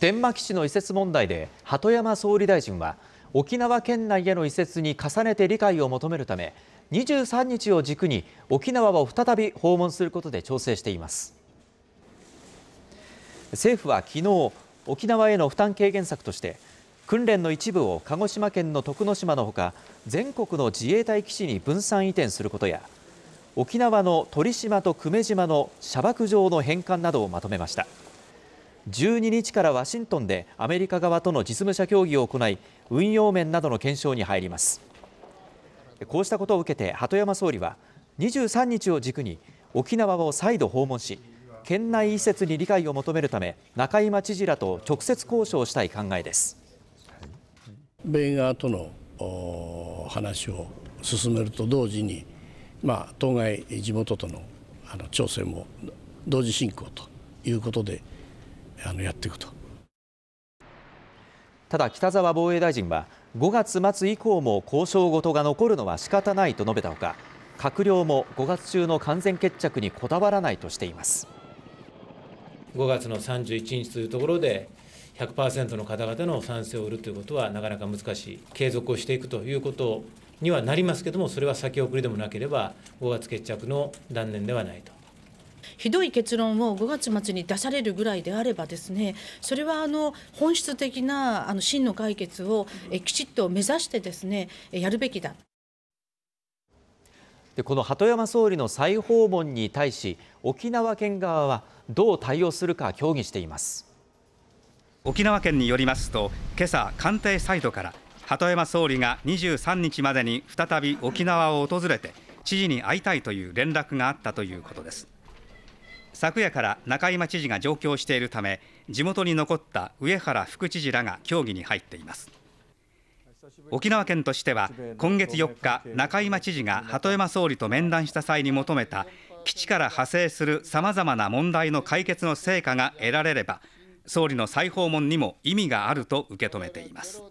天間基地の移設問題で鳩山総理大臣は沖縄県内への移設に重ねて理解を求めるため23日を軸に沖縄を再び訪問することで調整しています政府は昨日沖縄への負担軽減策として訓練の一部を鹿児島県の徳之島のほか全国の自衛隊基地に分散移転することや沖縄の鳥島と久米島の射爆場の返還などをまとめました。12日からワシントンでアメリカ側との実務者協議を行い、運用面などの検証に入ります。こうしたことを受けて鳩山総理は、23日を軸に沖縄を再度訪問し、県内移設に理解を求めるため、中井町知事らと直接交渉したい考えです。米側との話を進めると同時に、まあ、当該地元とのあの調整も同時進行ということであのやっていくと。ただ北沢防衛大臣は5月末以降も交渉事が残るのは仕方ないと述べたほか閣僚も5月中の完全決着にこだわらないとしています5月の31日というところで100%の方々の賛成を売るということはなかなか難しい継続をしていくということにはなりますけれどもそれは先送りでもなければ5月決着の断念ではないとひどい結論を5月末に出されるぐらいであればですねそれはあの本質的なあの真の解決をきちっと目指してですねやるべきだ。でこの鳩山総理の再訪問に対し沖縄県側はどう対応するか協議しています沖縄県によりますと今朝官邸サイドから鳩山総理が23日までに再び沖縄を訪れて知事に会いたいという連絡があったということです昨夜から中井町知事が上京しているため地元に残った上原副知事らが協議に入っています沖縄県としては今月4日中井町知事が鳩山総理と面談した際に求めた基地から派生するさまざまな問題の解決の成果が得られれば総理の再訪問にも意味があると受け止めています